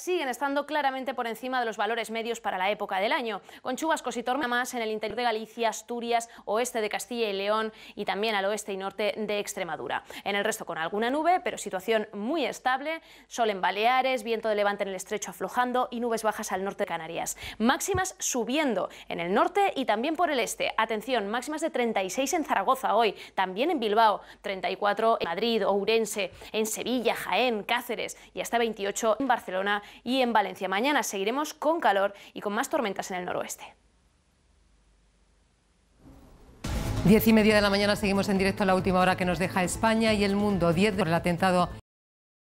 siguen estando claramente por encima de los valores medios para la época del año, con chubascos y tormentas en el interior de Galicia, Asturias, oeste de Castilla y León y también al oeste y norte de Extremadura. En el resto con alguna nube, pero situación muy estable, sol en Baleares, viento de levante en el estrecho aflojando y nubes bajas al norte de Canarias. Máximas subiendo en el norte y también por el este. Atención, máximas de 36 en Zaragoza hoy, también en Bilbao, 34 en Madrid, Ourense, en Sevilla, Jaén, Cáceres y hasta 28 en Barcelona y en Valencia. Mañana seguiremos con calor y con más tormentas en el noroeste. Diez y media de la mañana seguimos en directo a la última hora que nos deja España y el mundo. 10 por el atentado